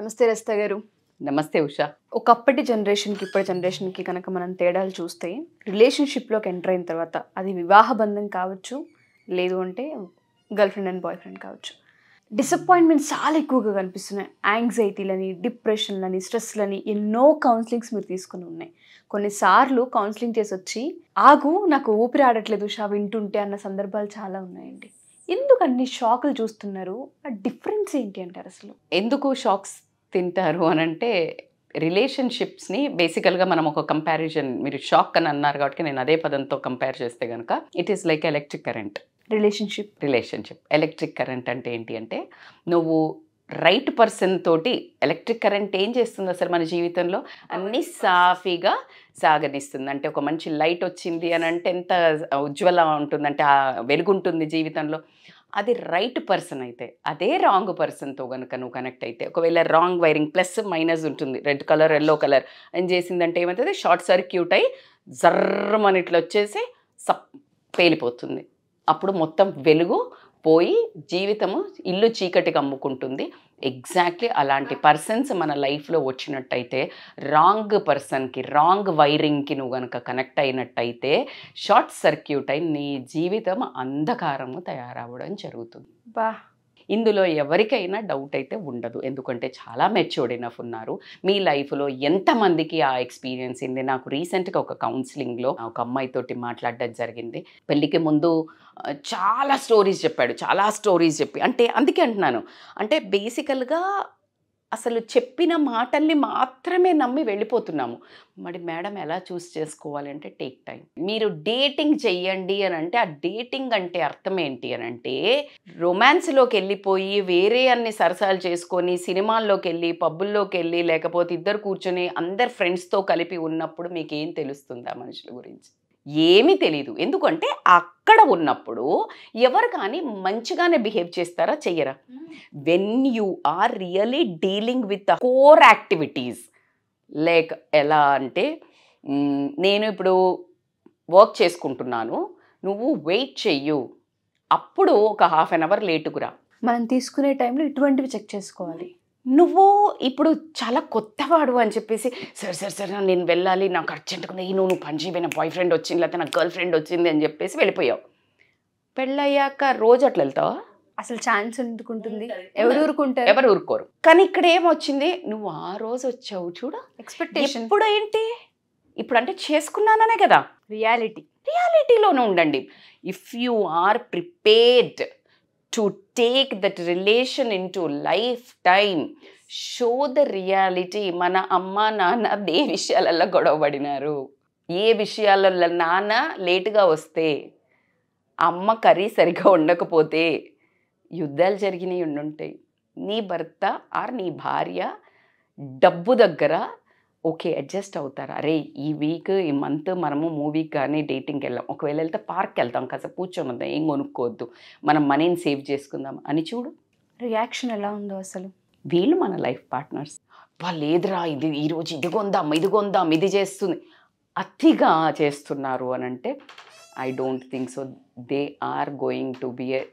నమస్తే రస్త గారు నమస్తే ఉషా ఒకప్పటి జనరేషన్కి ఇప్పటి జనరేషన్కి కనుక మనం తేడాలు చూస్తే రిలేషన్షిప్లోకి ఎంటర్ అయిన తర్వాత అది వివాహ బంధం కావచ్చు లేదు అంటే girlfriend and boyfriend కావచ్చు డిసప్పాయింట్మెంట్స్ చాలా ఎక్కువగా కనిపిస్తున్నాయి యాంగ్జైటీలని డిప్రెషన్లని స్ట్రెస్లని ఎన్నో కౌన్సిలింగ్స్ మీరు తీసుకుని ఉన్నాయి కొన్నిసార్లు కౌన్సిలింగ్ చేసి వచ్చి ఆగు నాకు ఊపిరి ఆడట్లేదు షా వింటుంటే అన్న సందర్భాలు చాలా ఉన్నాయండి ఎందుకు అన్ని షాకులు చూస్తున్నారు ఆ డిఫరెన్స్ ఏంటి అంటారు అసలు ఎందుకు షాక్స్ తింటారు అని అంటే రిలేషన్షిప్స్ని బేసికల్గా మనం ఒక కంపారిజన్ మీరు షాక్ అని అన్నారు కాబట్టి నేను అదే పదంతో కంపేర్ చేస్తే కనుక it is like electric current relationship relationship electric current అంటే ఏంటి అంటే నువ్వు రైట్ పర్సన్ తోటి ఎలక్ట్రిక్ కరెంట్ ఏం చేస్తుంది అసలు మన జీవితంలో అన్నీ సాఫీగా సాగనిస్తుంది అంటే ఒక మంచి లైట్ వచ్చింది అని అంటే ఎంత ఉజ్వల ఉంటుందంటే ఆ వెలుగుంటుంది జీవితంలో అది రైట్ పర్సన్ అయితే అదే రాంగ్ పర్సన్తో కనుక నువ్వు కనెక్ట్ అయితే ఒకవేళ రాంగ్ వైరింగ్ ప్లస్ మైనస్ ఉంటుంది రెడ్ కలర్ ఎల్లో కలర్ అని చేసిందంటే ఏమవుతుంది షార్ట్ సర్క్యూట్ అయి జర్రమని ఇట్లా వచ్చేసి సప్ పేలిపోతుంది అప్పుడు మొత్తం వెలుగు పోయి జీవితము ఇల్లు చీకటికి అమ్ముకుంటుంది ఎగ్జాక్ట్లీ అలాంటి పర్సన్స్ మన లైఫ్లో వచ్చినట్టయితే రాంగ్ పర్సన్కి రాంగ్ వైరింగ్కి నువ్వు కనుక కనెక్ట్ అయినట్టయితే షార్ట్ సర్క్యూట్ అయి నీ జీవితం అంధకారము తయారవ్వడం జరుగుతుంది బా ఇందులో ఎవరికైనా డౌట్ అయితే ఉండదు ఎందుకంటే చాలా మెచ్యూర్డ్ ఇనఫ్ ఉన్నారు మీ లైఫ్లో ఎంతమందికి ఆ ఎక్స్పీరియన్స్ ఉంది నాకు రీసెంట్గా ఒక కౌన్సిలింగ్లో ఒక అమ్మాయితోటి మాట్లాడడం జరిగింది పెళ్ళికి ముందు చాలా స్టోరీస్ చెప్పాడు చాలా స్టోరీస్ చెప్పి అంటే అందుకే అంటున్నాను అంటే బేసికల్గా అసలు చెప్పిన మాటల్ని మాత్రమే నమ్మి వెళ్ళిపోతున్నాము మరి మేడం ఎలా చూస్ చేసుకోవాలంటే టేక్ టైం మీరు డేటింగ్ చెయ్యండి అని అంటే ఆ డేటింగ్ అంటే అర్థం ఏంటి అని అంటే రొమాన్స్లోకి వెళ్ళిపోయి వేరే అన్ని సరసాలు చేసుకొని సినిమాల్లోకి వెళ్ళి పబ్బుల్లోకి వెళ్ళి లేకపోతే ఇద్దరు కూర్చొని అందరు ఫ్రెండ్స్తో కలిపి ఉన్నప్పుడు మీకు ఏం ఆ మనుషుల గురించి ఏమీ తెలియదు ఎందుకంటే అక్కడ ఉన్నప్పుడు ఎవరు కానీ మంచిగానే బిహేవ్ చేస్తారా చెయ్యరా when you are really dealing with core activities like ఎలా అంటే నేను ఇప్పుడు వర్క్ చేసుకుంటున్నాను నువ్వు వెయిట్ చెయ్యు అప్పుడు ఒక హాఫ్ అన్ అవర్ లేటుకురా మనం తీసుకునే టైంలో ఇటువంటివి చెక్ చేసుకోవాలి నువ్వు ఇప్పుడు చాలా కొత్తవాడు అని చెప్పేసి సరే సరే సరే నేను వెళ్ళాలి నాకు అర్జెంట్గా ఉంది నువ్వు నువ్వు పనిచేయి బాయ్ ఫ్రెండ్ వచ్చింది లేకపోతే నా గర్ల్ ఫ్రెండ్ వచ్చింది అని చెప్పేసి వెళ్ళిపోయావు పెళ్ళయ్యాక రోజు అట్లా వెళ్తావా అసలు ఛాన్స్ ఎందుకుంటుంది ఎవరు ఊరుకుంటారు ఎవరు ఊరుకోరు కానీ ఇక్కడ ఏమొచ్చింది నువ్వు ఆ రోజు వచ్చావు చూడ ఎక్స్పెక్టేషన్ ఇప్పుడు ఏంటి ఇప్పుడు అంటే చేసుకున్నాననే కదా రియాలిటీ రియాలిటీలోనే ఉండండి if you are prepared to take that relation in to life lifetime show the reality మన అమ్మ నాన్న దే విషయాలలో గొడవబడినారు ఏ విషయాలలో నాన్న లేటుగా వస్తే అమ్మ కర్రీ సరిగా ఉండకపోతే యుద్ధాలు జరిగినవి ఉండుంటాయి నీ భర్త ఆర్ నీ భార్య డబ్బు దగ్గర ఓకే అడ్జస్ట్ అవుతారు అరే ఈ వీక్ ఈ మంత్ మనము మూవీకి కానీ డేటింగ్కి వెళ్ళాం ఒకవేళ వెళ్తే పార్క్ వెళ్తాం కాస్త కూర్చొని ఉందాం ఏం కొనుక్కోవద్దు మనం మనీని సేవ్ చేసుకుందాం అని చూడు రియాక్షన్ ఎలా ఉందో అసలు వీళ్ళు మన లైఫ్ పార్ట్నర్స్ వాళ్ళు లేదురా ఇది ఈరోజు ఇది కొందాం ఇది కొందాం ఇది చేస్తుంది అతిగా చేస్తున్నారు అని అంటే I don't think so they are going to be a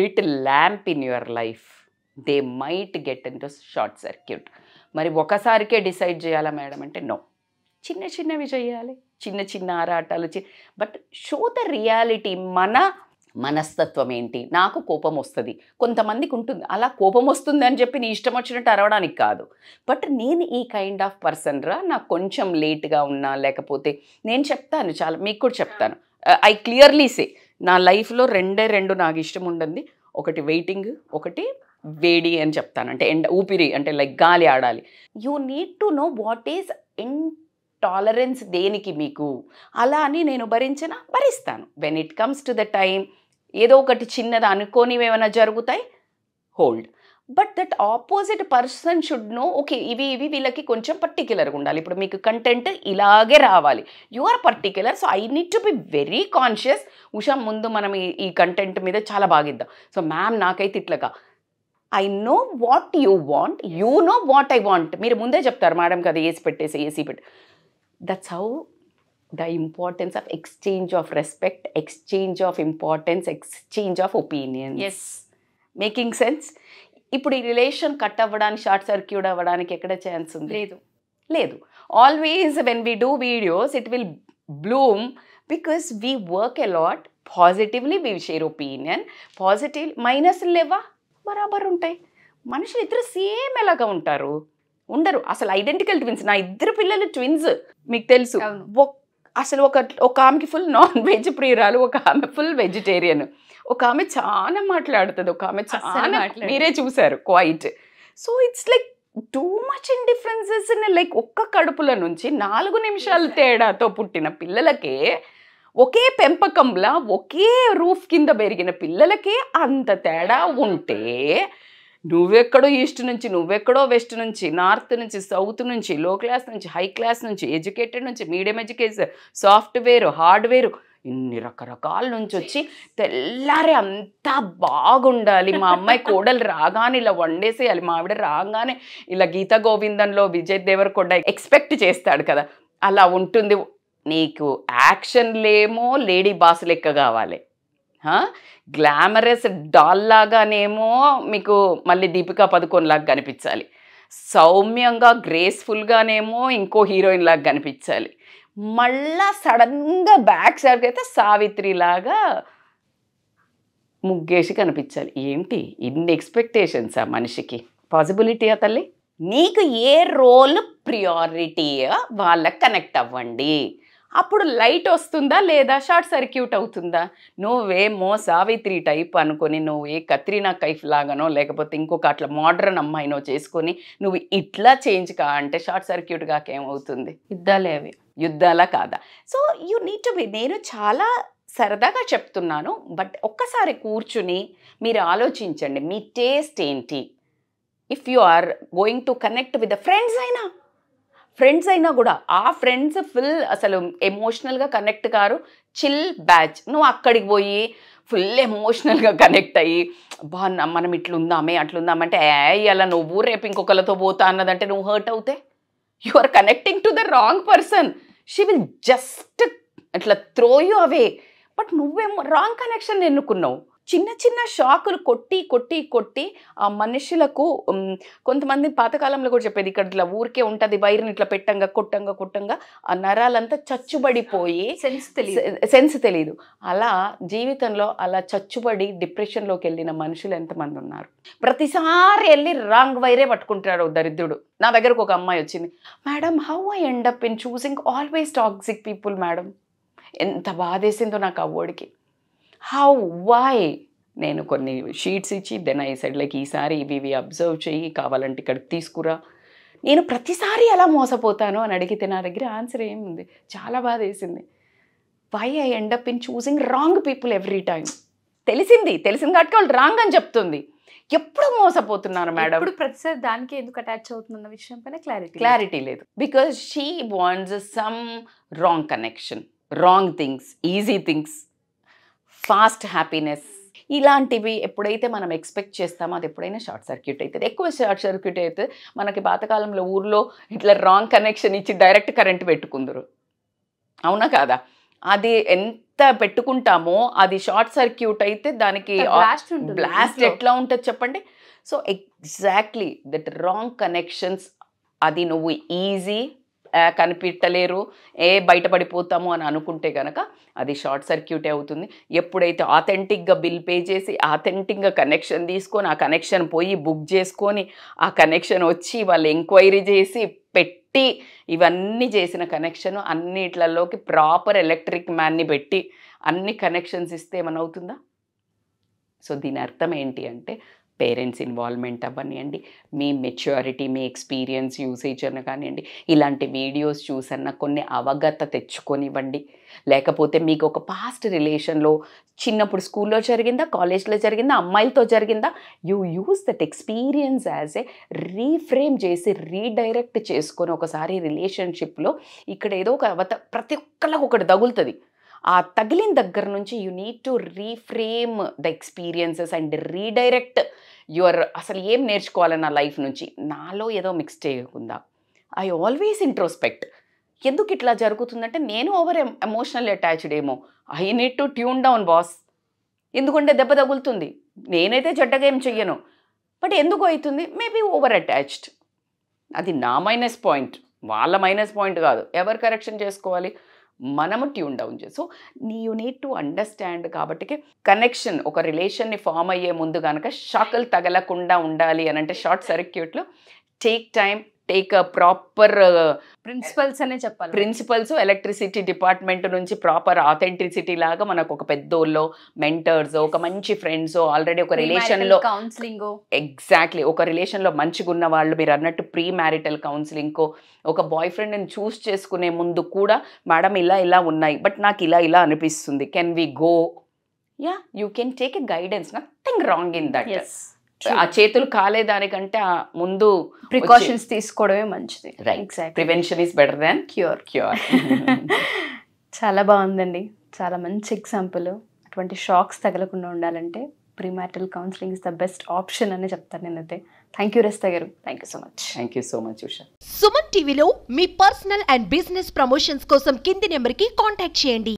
little lamp in your life they might get in the short circuit మరి ఒకసారికే డిసైడ్ చేయాలా మేడం అంటే నో చిన్న చిన్నవి చేయాలి చిన్న చిన్న ఆరాటాలు బట్ షో ద రియాలిటీ మన మనస్తత్వం ఏంటి నాకు కోపం వస్తుంది కొంతమందికి ఉంటుంది అలా కోపం వస్తుంది అని చెప్పి నీ ఇష్టం వచ్చినట్టు అరవడానికి కాదు బట్ నేను ఈ కైండ్ ఆఫ్ పర్సన్ రా నాకు కొంచెం లేట్గా ఉన్నా లేకపోతే నేను చెప్తాను చాలా మీకు కూడా చెప్తాను ఐ క్లియర్లీ సే నా లైఫ్లో రెండే రెండు నాకు ఇష్టం ఉండండి ఒకటి వెయిటింగ్ ఒకటి వేడి అని చెప్తాను అంటే ఎండ ఊపిరి అంటే లైక్ గాలి ఆడాలి you need to know what is intolerance దేనికి మీకు అలా అని నేను భరించిన భరిస్తాను when it comes to the time ఏదో ఒకటి చిన్నది అనుకోనివి ఏమైనా జరుగుతాయి hold but that opposite person should know okay ఇవి ఇవి వీళ్ళకి కొంచెం పర్టిక్యులర్గా ఉండాలి ఇప్పుడు మీకు కంటెంట్ ఇలాగే రావాలి you are particular so I need to be very conscious Usha ముందు మనం ఈ కంటెంట్ మీద చాలా బాగిద్దాం సో మ్యామ్ నాకైతే ఇట్లాగా I know what you want you know what I want మీరు ముందే చెప్తారు మేడం కదా ఏసీ పెట్టేసి ఏసీ పెట్టి that's how the importance of exchange of respect exchange of importance exchange of opinion yes making sense ఇప్పుడు ఈ రిలేషన్ కట్ అవ్వడానికి short circuit అవ్వడానికి ఎక్కడ ఛాన్స్ ఉంది లేదు లేదు always when we do videos it will bloom because we work a lot positively we share opinion positive minus లేవా బరాబర్ ఉంటాయి మనుషులు ఇద్దరు సేమ్ ఎలాగా ఉంటారు ఉండరు అసలు ఐడెంటికల్ ట్విన్స్ నా ఇద్దరు పిల్లలు ట్విన్స్ మీకు తెలుసు అసలు ఒక ఒక ఆమెకి ఫుల్ నాన్ వెజ్ ప్రియురాలు ఒక ఆమె ఫుల్ వెజిటేరియన్ ఒక ఆమె చాలా మాట్లాడుతుంది ఒక ఆమె చాలా మీరే చూసారు quite so it's like too much in differences like ఒక్క కడుపుల నుంచి నాలుగు నిమిషాల తేడాతో పుట్టిన పిల్లలకే ఒకే పెంపకంలా ఒకే రూఫ్ కింద పెరిగిన పిల్లలకే అంత తేడా ఉంటే నువ్వెక్కడో ఈస్ట్ నుంచి నువ్వెక్కడో వెస్ట్ నుంచి నార్త్ నుంచి సౌత్ నుంచి లో క్లాస్ నుంచి హై క్లాస్ నుంచి ఎడ్యుకేటెడ్ నుంచి మీడియం ఎడ్యుకేషన్ సాఫ్ట్వేర్ హార్డ్వేర్ ఇన్ని రకరకాల నుంచి వచ్చి తెల్లారి అంతా బాగుండాలి మా అమ్మాయి కోడలు రాగానే ఇలా వండేసేయాలి మా ఆవిడ రాగానే ఇలా గీతా గోవిందంలో విజయ్ దేవరకొండ ఎక్స్పెక్ట్ చేస్తాడు కదా అలా ఉంటుంది నీకు యాక్షన్లేమో లేడీ బాస్ లెక్క కావాలి గ్లామరస్ డాల్ లాగానేమో మీకు మళ్ళీ దీపికా పదుకొని లాగా కనిపించాలి సౌమ్యంగా గ్రేస్ఫుల్గానేమో ఇంకో హీరోయిన్ లాగా కనిపించాలి మళ్ళా సడన్గా బ్యాక్ సైడ్కి అయితే సావిత్రి లాగా ముగ్గేసి కనిపించాలి ఏంటి ఇన్ని ఎక్స్పెక్టేషన్స్ ఆ మనిషికి పాసిబిలిటీయా తల్లి నీకు ఏ రోల్ ప్రియారిటీ వాళ్ళకి కనెక్ట్ అవ్వండి అప్పుడు లైట్ వస్తుందా లేదా షార్ట్ సర్క్యూట్ అవుతుందా నువ్వే మో సావిత్రి టైప్ అనుకొని ఏ కత్రినా కైఫ్ లాగానో లేకపోతే ఇంకొక అట్లా మోడ్రన్ అమ్మాయినో చేసుకొని నువ్వు ఇట్లా చేంజ్ కా అంటే షార్ట్ సర్క్యూట్ కాకేమవుతుంది యుద్ధాలే అవి యుద్ధాలా కాదా so you need to be నేను చాలా సరదాగా చెప్తున్నాను బట్ ఒక్కసారి కూర్చుని మీరు ఆలోచించండి మీ టేస్ట్ ఏంటి if you are going to connect with friends అయినా ఫ్రెండ్స్ అయినా కూడా ఆ ఫ్రెండ్స్ ఫుల్ అసలు ఎమోషనల్గా కనెక్ట్ కారు చిల్ బ్యాచ్ నువ్వు అక్కడికి పోయి ఫుల్ ఎమోషనల్గా కనెక్ట్ అయ్యి బా మనం ఇట్లుందామే అట్లుందామంటే ఏ ఇలా నువ్వు రేపు ఇంకొకరితో పోతా అన్నదంటే నువ్వు హర్ట్ అవుతే you are connecting to the wrong person she will just అట్లా త్రో యూ అవే బట్ నువ్వేమో రాంగ్ కనెక్షన్ ఎన్నుకున్నావు చిన్న చిన్న షాకులు కొట్టి కొట్టి కొట్టి ఆ మనుషులకు కొంతమంది పాతకాలంలో కూడా చెప్పేది ఇక్కడ ఇట్లా ఊరికే ఉంటుంది వైర్ని ఇట్లా పెట్టంగా కొట్టంగా కొట్టంగా ఆ నరాలంతా చచ్చుబడిపోయి సెన్స్ తెలియదు సెన్స్ తెలియదు అలా జీవితంలో అలా చచ్చుబడి డిప్రెషన్లోకి వెళ్ళిన మనుషులు ఎంతమంది ఉన్నారు ప్రతిసారి వెళ్ళి రాంగ్ వైరే పట్టుకుంటారు దరిద్రుడు నా దగ్గరకు ఒక అమ్మాయి వచ్చింది madam how I end up in choosing always toxic people madam ఎంత బాధేసిందో నాకు ఆ హౌ వై నేను కొన్ని షీట్స్ ఇచ్చి దెన్ ఐ సైడ్ లైక్ ఈసారి ఇవి ఇవి అబ్జర్వ్ చేయి కావాలంటే ఇక్కడికి తీసుకురా నేను ప్రతిసారి ఎలా మోసపోతాను అని అడిగితే నా దగ్గర ఆన్సర్ ఏముంది చాలా బాధ వేసింది why I up in choosing wrong people every time తెలిసింది తెలిసింది కాబట్టి వాళ్ళు రాంగ్ అని చెప్తుంది ఎప్పుడు మోసపోతున్నాను మేడం ఇప్పుడు ప్రతిసారి దానికి ఎందుకు అటాచ్ అవుతుందన్న విషయం పైన క్లారిటీ క్లారిటీ లేదు because she wants some wrong connection wrong things easy things fast happiness ఇలాంటివి ఎప్పుడైతే మనం ఎక్స్పెక్ట్ చేస్తామో అది ఎప్పుడైనా షార్ట్ సర్క్యూట్ అవుతుంది ఎక్కువ షార్ట్ సర్క్యూట్ అయితే మనకి పాతకాలంలో ఊర్లో ఇట్లా రాంగ్ కనెక్షన్ ఇచ్చి డైరెక్ట్ కరెంట్ పెట్టుకుందరు అవునా కాదా అది ఎంత పెట్టుకుంటామో అది షార్ట్ సర్క్యూట్ అయితే దానికి బ్లాస్ట్ ఎట్లా ఉంటుంది చెప్పండి so exactly that wrong connections అది నువ్వు ఈజీ కనిపెట్టలేరు ఏ బయటపడిపోతాము అని అనుకుంటే కనుక అది షార్ట్ సర్క్యూటే అవుతుంది ఎప్పుడైతే ఆథెంటిక్గా బిల్ పే చేసి ఆథెంటిక్గా కనెక్షన్ తీసుకొని ఆ కనెక్షన్ పోయి బుక్ చేసుకొని ఆ కనెక్షన్ వచ్చి వాళ్ళు ఎంక్వైరీ చేసి పెట్టి ఇవన్నీ చేసిన కనెక్షన్ అన్నిట్లలోకి ప్రాపర్ ఎలక్ట్రిక్ మ్యాన్ని పెట్టి అన్ని కనెక్షన్స్ ఇస్తే ఏమనవుతుందా సో దీని అర్థం ఏంటి అంటే పేరెంట్స్ ఇన్వాల్వ్మెంట్ అవ్వనివ్వండి మీ మెచ్యూరిటీ మీ ఎక్స్పీరియన్స్ యూసేజ్ అని కానివ్వండి ఇలాంటి వీడియోస్ చూసన్న కొన్ని అవగత తెచ్చుకొనివ్వండి లేకపోతే మీకు ఒక పాస్ట్ రిలేషన్లో చిన్నప్పుడు స్కూల్లో జరిగిందా కాలేజ్లో జరిగిందా అమ్మాయిలతో జరిగిందా you use that experience as a reframe చేసి రీడైరెక్ట్ చేసుకొని ఒకసారి రిలేషన్షిప్లో ఇక్కడ ఏదో ఒక అవత ప్రతి ఒక్కళ్ళకి ఒకటి తగులుతుంది ఆ తగిలిన దగ్గర నుంచి you need to reframe the experiences and redirect your అసలు ఏం నేర్చుకోవాలి నా లైఫ్ నుంచి నాలో ఏదో మిక్స్ చేయకుండా ఐ ఆల్వేస్ ఇంట్రోస్పెక్ట్ ఎందుకు ఇట్లా జరుగుతుందంటే నేను ఓవర్ ఎమోషనల్ అటాచ్డ్ ఏమో I need to tune down boss ఎందుకంటే దెబ్బ తగులుతుంది నేనైతే చెడ్డగా ఏం చెయ్యను బట్ ఎందుకు అవుతుంది మేబీ ఓవర్ అటాచ్డ్ అది నా మైనస్ పాయింట్ వాళ్ళ మైనస్ పాయింట్ కాదు ఎవరు కరెక్షన్ చేసుకోవాలి మనము ట్యూన్ డౌన్ చేసి so you need to understand కాబట్టి కనెక్షన్ ఒక రిలేషన్ని ఫామ్ అయ్యే ముందు కనుక షాకులు తగలకుండా ఉండాలి అని అంటే షార్ట్ సర్క్యూట్లు take time take proper principles అనే చెప్పాలి ప్రిన్సిపల్స్ ఎలక్ట్రిసిటీ డిపార్ట్మెంట్ నుంచి ప్రాపర్ ఆథెంటిసిటీ లాగా మనకు ఒక పెద్దోళ్ళో మెంటర్స్ ఒక మంచి ఫ్రెండ్స్ ఆల్రెడీ ఒక రిలేషన్ లో కౌన్సిలింగ్ ఎగ్జాక్ట్లీ ఒక రిలేషన్ లో మంచిగా ఉన్న వాళ్ళు మీరు అన్నట్టు ప్రీ మ్యారిటల్ కౌన్సిలింగ్ ఒక బాయ్ ఫ్రెండ్ చూస్ చేసుకునే ముందు కూడా మేడం ఇలా ఇలా ఉన్నాయి బట్ నాకు ఇలా ఇలా అనిపిస్తుంది can we go yeah you can take a guidance nothing wrong in that ఆ చేతులు కాలేదానికంటే ముందు ప్రికాషన్స్ తీసుకోవడమే మంచిది prevention is better than cure cure చాలా బాగుందండి చాలా మంచి ఎగ్జాంపుల్ అటువంటి షాక్స్ తగలకుండా ఉండాలంటే premarital counselling is the best option అని చెప్తాను నేనైతే థ్యాంక్ యూ రస్తా గారు thank you so much thank you so much Usha Suman టీవీలో మీ పర్సనల్ అండ్ బిజినెస్ ప్రమోషన్స్ కోసం కింది నెంబర్కి కాంటాక్ట్ చేయండి